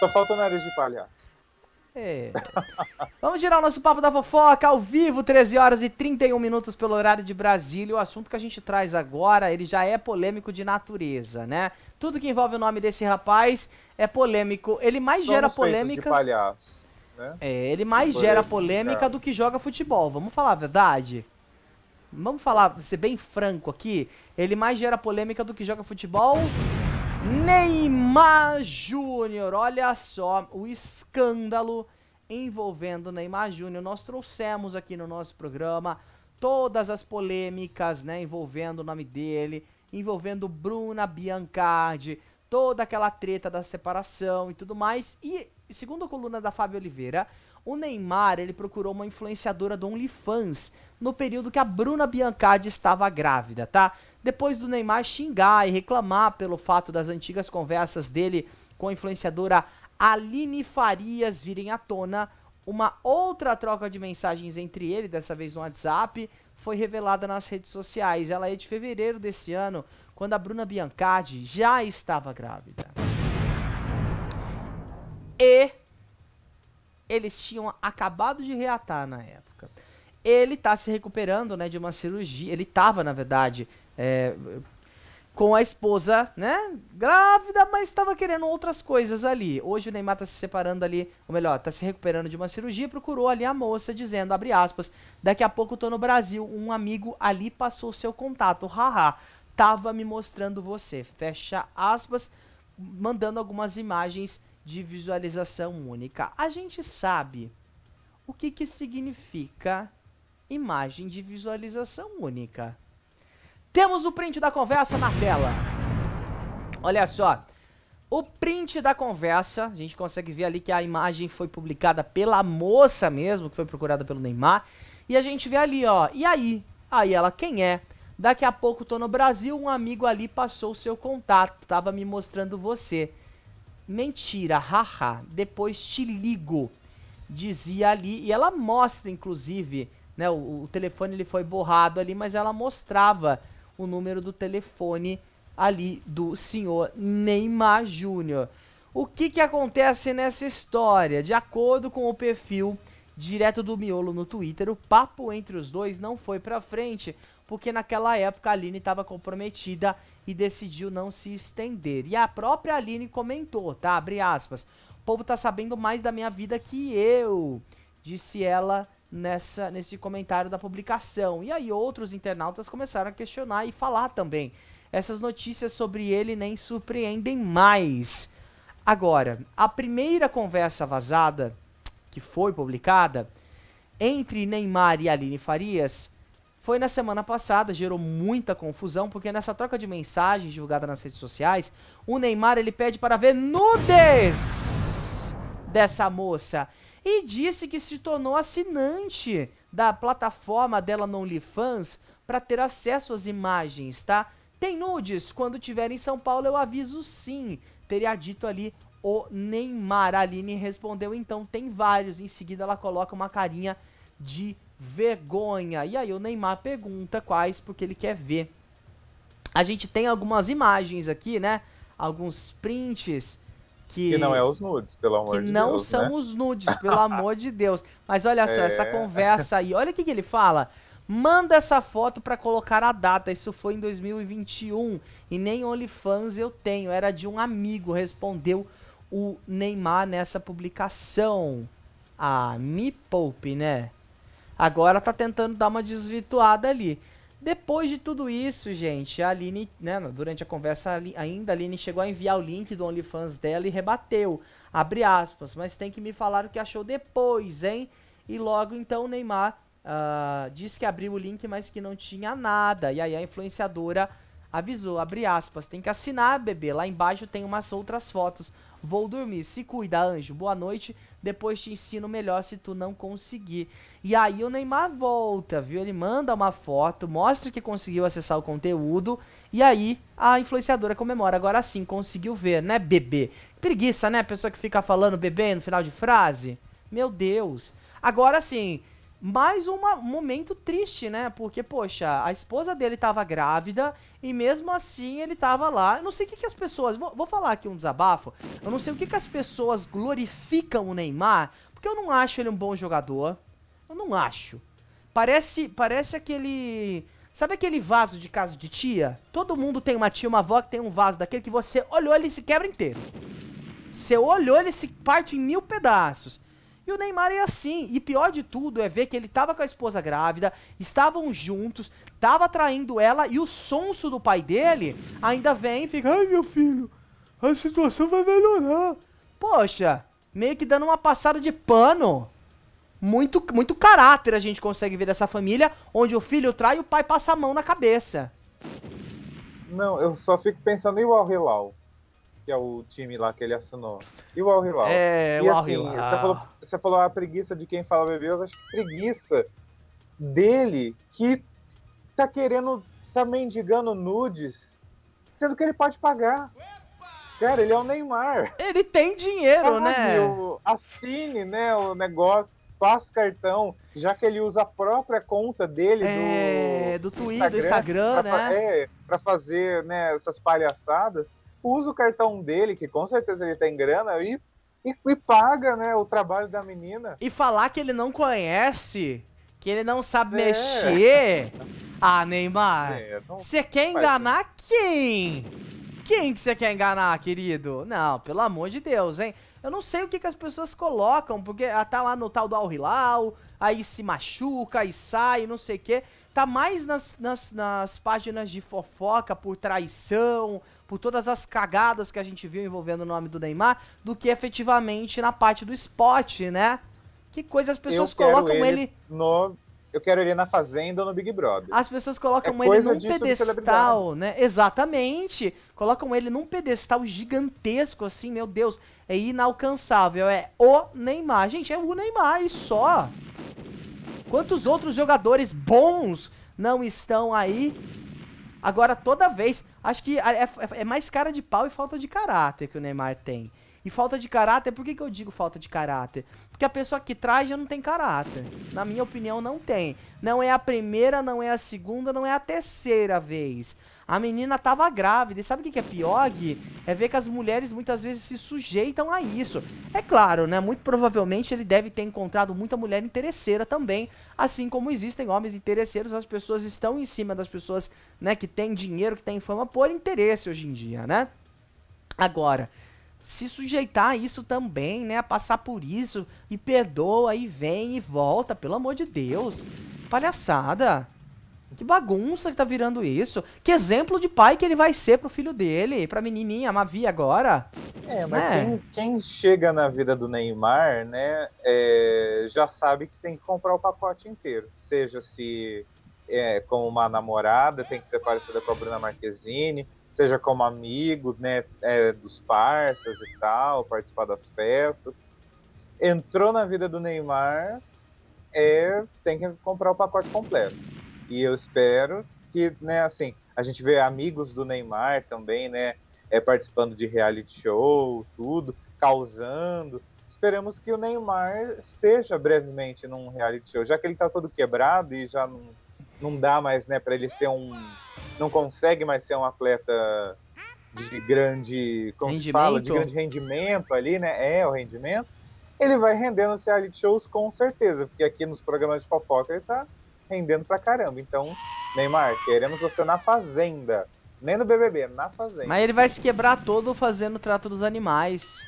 Só falta o nariz de palhaço. É. Vamos girar o nosso papo da fofoca ao vivo, 13 horas e 31 minutos pelo horário de Brasília. O assunto que a gente traz agora, ele já é polêmico de natureza, né? Tudo que envolve o nome desse rapaz é polêmico. Ele mais Somos gera polêmica. De palhaço, né? É, ele mais gera polêmica cara. do que joga futebol. Vamos falar a verdade? Vamos falar, ser bem franco aqui. Ele mais gera polêmica do que joga futebol Neymar Júnior, olha só o escândalo envolvendo Neymar Júnior. Nós trouxemos aqui no nosso programa todas as polêmicas, né, envolvendo o nome dele, envolvendo Bruna Biancardi, toda aquela treta da separação e tudo mais. E segundo a coluna da Fábio Oliveira, o Neymar, ele procurou uma influenciadora do OnlyFans no período que a Bruna Biancardi estava grávida, tá? depois do Neymar xingar e reclamar pelo fato das antigas conversas dele com a influenciadora Aline Farias virem à tona, uma outra troca de mensagens entre ele, dessa vez no WhatsApp, foi revelada nas redes sociais. Ela é de fevereiro desse ano, quando a Bruna Biancardi já estava grávida. E eles tinham acabado de reatar na época. Ele está se recuperando, né, de uma cirurgia. Ele estava, na verdade, é, com a esposa, né? Grávida, mas estava querendo outras coisas ali. Hoje o Neymar está se separando ali, ou melhor, está se recuperando de uma cirurgia, procurou ali a moça dizendo, abre aspas, daqui a pouco estou no Brasil, um amigo ali passou seu contato, haha, tava me mostrando você, fecha aspas, mandando algumas imagens de visualização única. A gente sabe o que que significa imagem de visualização única. Temos o print da conversa na tela. Olha só. O print da conversa, a gente consegue ver ali que a imagem foi publicada pela moça mesmo, que foi procurada pelo Neymar. E a gente vê ali, ó, e aí? Aí ela, quem é? Daqui a pouco tô no Brasil, um amigo ali passou o seu contato, tava me mostrando você. Mentira, haha, depois te ligo, dizia ali. E ela mostra, inclusive, né, o, o telefone ele foi borrado ali, mas ela mostrava o número do telefone ali do senhor Neymar Júnior. O que, que acontece nessa história? De acordo com o perfil direto do Miolo no Twitter, o papo entre os dois não foi pra frente, porque naquela época a Aline estava comprometida e decidiu não se estender. E a própria Aline comentou, tá? Abre aspas. O povo tá sabendo mais da minha vida que eu, disse ela nessa, nesse comentário da publicação. E aí outros internautas começaram a questionar e falar também. Essas notícias sobre ele nem surpreendem mais. Agora, a primeira conversa vazada, que foi publicada, entre Neymar e Aline Farias, foi na semana passada, gerou muita confusão, porque nessa troca de mensagens divulgada nas redes sociais, o Neymar ele pede para ver nudes dessa moça e disse que se tornou assinante da plataforma dela no OnlyFans para ter acesso às imagens, tá? Tem nudes? Quando tiver em São Paulo eu aviso sim, teria dito ali o Neymar. A Aline respondeu então, tem vários. Em seguida ela coloca uma carinha de vergonha. E aí o Neymar pergunta quais, porque ele quer ver. A gente tem algumas imagens aqui, né? Alguns prints que, que não é os nudes, pelo amor de Deus. não né? são né? os nudes, pelo amor de Deus. Mas olha só, é... essa conversa aí, olha o que, que ele fala. Manda essa foto para colocar a data. Isso foi em 2021 e nem OnlyFans eu tenho. Era de um amigo, respondeu o Neymar nessa publicação. Ah, me poupe, né? Agora tá tentando dar uma desvirtuada ali. Depois de tudo isso, gente, a Aline, né, durante a conversa ainda, a Aline chegou a enviar o link do OnlyFans dela e rebateu, abre aspas, mas tem que me falar o que achou depois, hein? E logo então o Neymar uh, ah, disse que abriu o link, mas que não tinha nada. E aí a influenciadora avisou, abre aspas, tem que assinar, bebê, lá embaixo tem umas outras fotos. Vou dormir, se cuida, anjo, boa noite depois te ensino melhor se tu não conseguir. E aí o Neymar volta, viu? Ele manda uma foto, mostra que conseguiu acessar o conteúdo e aí a influenciadora comemora. Agora sim, conseguiu ver, né, bebê? Preguiça, né? Pessoa que fica falando bebê no final de frase. Meu Deus. Agora sim, mais um momento triste, né? Porque, poxa, a esposa dele estava grávida e mesmo assim ele estava lá. Eu não sei o que, que as pessoas. Vou, vou, falar aqui um desabafo. Eu não sei o que, que as pessoas glorificam o Neymar, porque eu não acho ele um bom jogador. Eu não acho. Parece, parece aquele. Sabe aquele vaso de casa de tia? Todo mundo tem uma tia, uma avó que tem um vaso daquele que você olhou, ele se quebra inteiro. Você olhou, ele se parte em mil pedaços. E o Neymar é assim. E pior de tudo é ver que ele tava com a esposa grávida, estavam juntos, tava traindo ela e o sonso do pai dele ainda vem e fica: ai meu filho, a situação vai melhorar. Poxa, meio que dando uma passada de pano. Muito, muito caráter a gente consegue ver dessa família, onde o filho trai e o pai passa a mão na cabeça. Não, eu só fico pensando em o Al Hilal que é o time lá que ele assinou. E o Al Hilal. É, e o assim, Al Hilal. Você falou, você falou a preguiça de quem fala bebê, eu acho preguiça dele que tá querendo, tá mendigando nudes, sendo que ele pode pagar. Cara, ele é o Neymar. Ele tem dinheiro, né? O, assine, né, o negócio, passa o cartão, já que ele usa a própria conta dele é, do, do Twitter, do Instagram, Instagram pra, né? É, pra fazer né, essas palhaçadas usa o cartão dele, que com certeza ele tem grana, e, e, e paga, né, o trabalho da menina. E falar que ele não conhece, que ele não sabe é. mexer. Ah, Neymar, é, você é, quer enganar quem? Quem que você quer enganar, querido? Não, pelo amor de Deus, hein? Eu não sei o que, que as pessoas colocam, porque ah, tá lá no tal do Al Hilal, aí se machuca, aí sai, não sei o quê tá mais nas, nas, nas, páginas de fofoca por traição, por todas as cagadas que a gente viu envolvendo o nome do Neymar, do que efetivamente na parte do esporte, né? Que coisa, as pessoas colocam ele, ele. No... Eu quero ele na Fazenda ou no Big Brother. As pessoas colocam é ele num pedestal, né? Exatamente. Colocam ele num pedestal gigantesco, assim, meu Deus. É inalcançável. É o Neymar. Gente, é o Neymar e só. Quantos outros jogadores bons não estão aí? Agora, toda vez, acho que é, é, é mais cara de pau e falta de caráter que o Neymar tem. E falta de caráter, por que, que eu digo falta de caráter? Porque a pessoa que traz já não tem caráter. Na minha opinião, não tem. Não é a primeira, não é a segunda, não é a terceira vez. A menina tava grávida. E sabe o que é pior, Gui? É ver que as mulheres muitas vezes se sujeitam a isso. É claro, né? Muito provavelmente ele deve ter encontrado muita mulher interesseira também. Assim como existem homens interesseiros, as pessoas estão em cima das pessoas, né, que têm dinheiro, que têm fama por interesse hoje em dia, né? Agora, se sujeitar a isso também, né? A passar por isso. E perdoa, e vem, e volta. Pelo amor de Deus. Palhaçada. Que bagunça que tá virando isso. Que exemplo de pai que ele vai ser pro filho dele, pra menininha, Mavi agora. É, mas né? quem, quem, chega na vida do Neymar, né, é, já sabe que tem que comprar o pacote inteiro. Seja se é, com uma namorada, tem que ser parecida com a Bruna Marquezine, seja como amigo, né, é, dos parceiros e tal, participar das festas. Entrou na vida do Neymar, é, tem que comprar o pacote completo. E eu espero que, né, assim, a gente vê amigos do Neymar também, né, é, participando de reality show, tudo, causando. Esperamos que o Neymar esteja brevemente num reality show, já que ele está todo quebrado e já não, não dá mais, né, para ele ser um não consegue mais ser um atleta de grande, como rendimento. fala, de grande rendimento ali, né? É o rendimento. Ele vai rendendo os reality shows com certeza, porque aqui nos programas de fofoca ele tá rendendo pra caramba. Então, Neymar, queremos você na fazenda. Nem no BBB, na fazenda. Mas ele vai se quebrar todo fazendo o trato dos animais.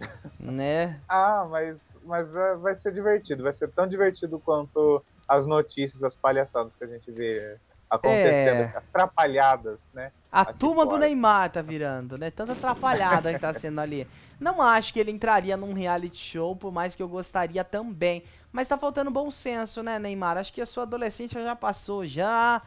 né? Ah, mas, mas é, vai ser divertido. Vai ser tão divertido quanto as notícias, as palhaçadas que a gente vê acontecendo, é. as trapalhadas, né? A turma fora. do Neymar tá virando, né? Tanta atrapalhada que tá sendo ali. Não acho que ele entraria num reality show, por mais que eu gostaria também. Mas tá faltando bom senso, né, Neymar? Acho que a sua adolescência já passou, já.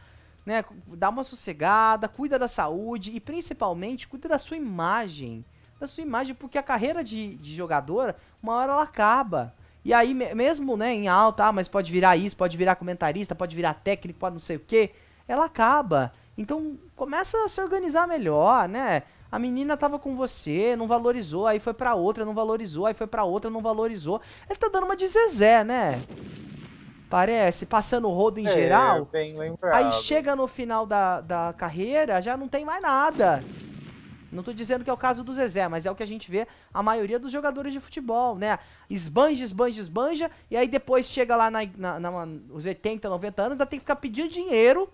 Né? Dá uma sossegada, cuida da saúde e principalmente cuida da sua imagem. Da sua imagem, porque a carreira de, de jogador uma hora ela acaba. E aí, mesmo né, em alta, ah, mas pode virar isso, pode virar comentarista, pode virar técnico, pode não sei o quê ela acaba. Então começa a se organizar melhor, né? A menina tava com você, não valorizou, aí foi pra outra, não valorizou, aí foi pra outra, não valorizou. Ele tá dando uma de Zezé, né? Parece, passando o rodo em é, geral. Bem Aí chega no final da, da carreira, já não tem mais nada. Não tô dizendo que é o caso do Zezé, mas é o que a gente vê a maioria dos jogadores de futebol, né? Esbanja, esbanja, esbanja, e aí depois chega lá na, na, na, nos 80, 90 anos, ainda tem que ficar pedindo dinheiro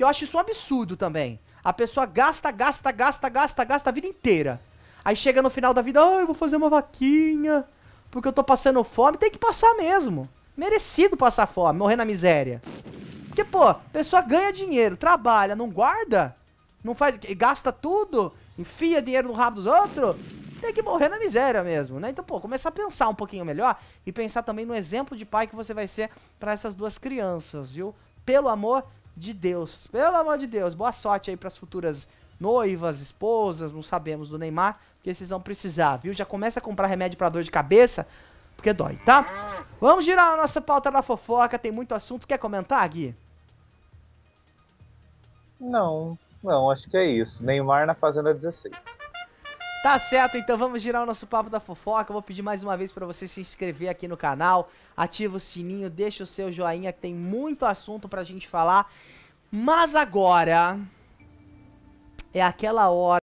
que eu acho isso um absurdo também. A pessoa gasta, gasta, gasta, gasta, gasta a vida inteira. Aí chega no final da vida, oh, eu vou fazer uma vaquinha, porque eu tô passando fome. Tem que passar mesmo. Merecido passar fome, morrer na miséria. Porque, pô, a pessoa ganha dinheiro, trabalha, não guarda, não faz, gasta tudo, enfia dinheiro no rabo dos outros, tem que morrer na miséria mesmo, né? Então, pô, começar a pensar um pouquinho melhor e pensar também no exemplo de pai que você vai ser para essas duas crianças, viu? Pelo amor de Deus. Pelo amor de Deus, boa sorte aí para as futuras noivas, esposas, não sabemos do Neymar, que vocês vão precisar, viu? Já começa a comprar remédio para dor de cabeça, porque dói, tá? Vamos girar a nossa pauta da fofoca, tem muito assunto. Quer comentar, Gui? Não, não, acho que é isso. Neymar na Fazenda 16. Tá certo, então vamos girar o nosso papo da fofoca. Eu vou pedir mais uma vez para você se inscrever aqui no canal, ativa o sininho, deixa o seu joinha que tem muito assunto pra gente falar. Mas agora é aquela hora